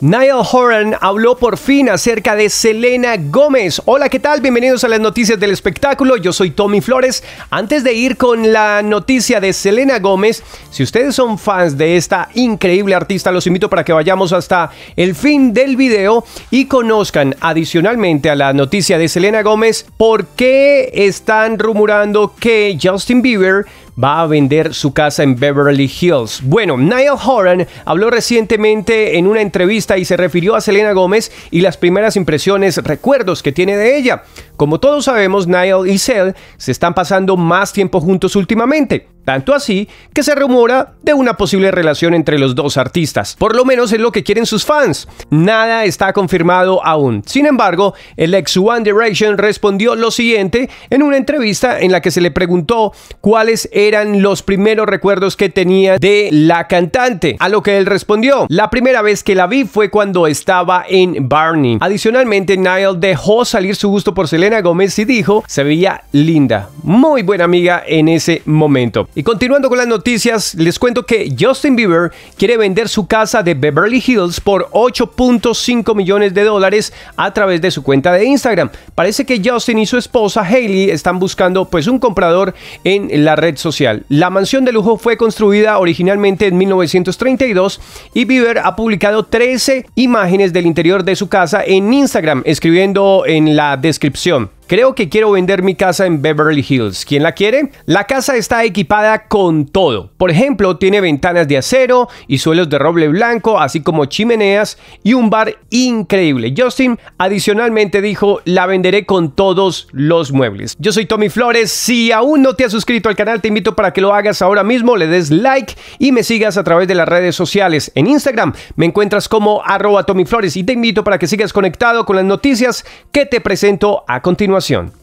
Niall Horan habló por fin acerca de Selena Gómez. Hola, ¿qué tal? Bienvenidos a las noticias del espectáculo. Yo soy Tommy Flores. Antes de ir con la noticia de Selena Gómez, si ustedes son fans de esta increíble artista, los invito para que vayamos hasta el fin del video y conozcan adicionalmente a la noticia de Selena Gómez por qué están rumorando que Justin Bieber va a vender su casa en Beverly Hills. Bueno, Niall Horan habló recientemente en una entrevista y se refirió a Selena Gómez y las primeras impresiones, recuerdos que tiene de ella. Como todos sabemos, Niall y Sel se están pasando más tiempo juntos últimamente. Tanto así que se rumora de una posible relación entre los dos artistas, por lo menos es lo que quieren sus fans. Nada está confirmado aún. Sin embargo, el ex One Direction respondió lo siguiente en una entrevista en la que se le preguntó cuáles eran los primeros recuerdos que tenía de la cantante, a lo que él respondió, la primera vez que la vi fue cuando estaba en Barney. Adicionalmente, Niall dejó salir su gusto por Selena Gómez y dijo, se veía linda, muy buena amiga en ese momento. Y continuando con las noticias, les cuento que Justin Bieber quiere vender su casa de Beverly Hills por 8.5 millones de dólares a través de su cuenta de Instagram. Parece que Justin y su esposa Hailey están buscando pues un comprador en la red social. La mansión de lujo fue construida originalmente en 1932 y Bieber ha publicado 13 imágenes del interior de su casa en Instagram escribiendo en la descripción Creo que quiero vender mi casa en Beverly Hills. ¿Quién la quiere? La casa está equipada con todo. Por ejemplo, tiene ventanas de acero y suelos de roble blanco, así como chimeneas y un bar increíble. Justin adicionalmente dijo, la venderé con todos los muebles. Yo soy Tommy Flores. Si aún no te has suscrito al canal, te invito para que lo hagas ahora mismo, le des like y me sigas a través de las redes sociales. En Instagram me encuentras como arroba Tommy Flores y te invito para que sigas conectado con las noticias que te presento a continuación. ¡Gracias!